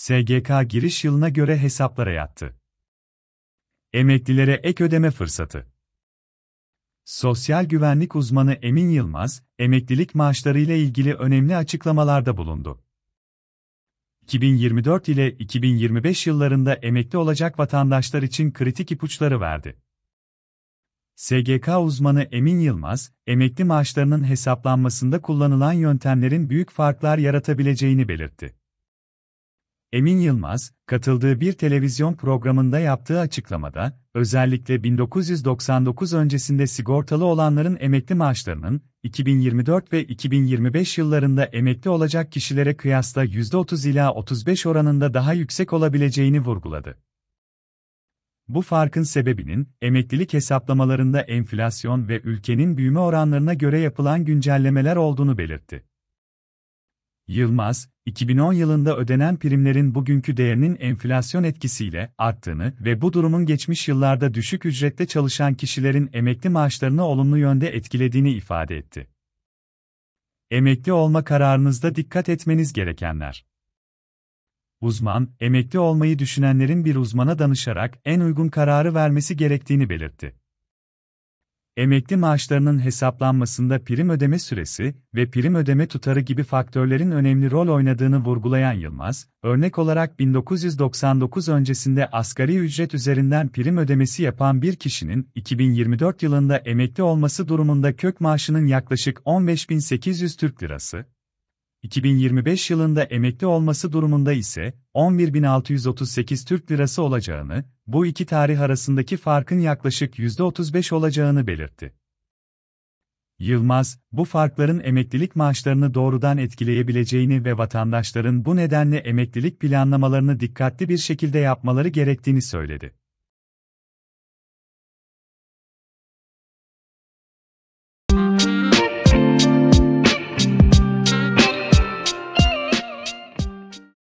SGK giriş yılına göre hesaplara yattı. Emeklilere ek ödeme fırsatı. Sosyal güvenlik uzmanı Emin Yılmaz, emeklilik maaşları ile ilgili önemli açıklamalarda bulundu. 2024 ile 2025 yıllarında emekli olacak vatandaşlar için kritik ipuçları verdi. SGK uzmanı Emin Yılmaz, emekli maaşlarının hesaplanmasında kullanılan yöntemlerin büyük farklar yaratabileceğini belirtti. Emin Yılmaz, katıldığı bir televizyon programında yaptığı açıklamada, özellikle 1999 öncesinde sigortalı olanların emekli maaşlarının, 2024 ve 2025 yıllarında emekli olacak kişilere kıyasla %30 ila 35 oranında daha yüksek olabileceğini vurguladı. Bu farkın sebebinin, emeklilik hesaplamalarında enflasyon ve ülkenin büyüme oranlarına göre yapılan güncellemeler olduğunu belirtti. Yılmaz, 2010 yılında ödenen primlerin bugünkü değerinin enflasyon etkisiyle arttığını ve bu durumun geçmiş yıllarda düşük ücrette çalışan kişilerin emekli maaşlarını olumlu yönde etkilediğini ifade etti. Emekli olma kararınızda dikkat etmeniz gerekenler. Uzman, emekli olmayı düşünenlerin bir uzmana danışarak en uygun kararı vermesi gerektiğini belirtti emekli maaşlarının hesaplanmasında prim ödeme süresi ve prim ödeme tutarı gibi faktörlerin önemli rol oynadığını vurgulayan Yılmaz, örnek olarak 1999 öncesinde asgari ücret üzerinden prim ödemesi yapan bir kişinin 2024 yılında emekli olması durumunda kök maaşının yaklaşık 15.800 Türk Lirası, 2025 yılında emekli olması durumunda ise 11.638 Türk Lirası olacağını, bu iki tarih arasındaki farkın yaklaşık %35 olacağını belirtti. Yılmaz, bu farkların emeklilik maaşlarını doğrudan etkileyebileceğini ve vatandaşların bu nedenle emeklilik planlamalarını dikkatli bir şekilde yapmaları gerektiğini söyledi.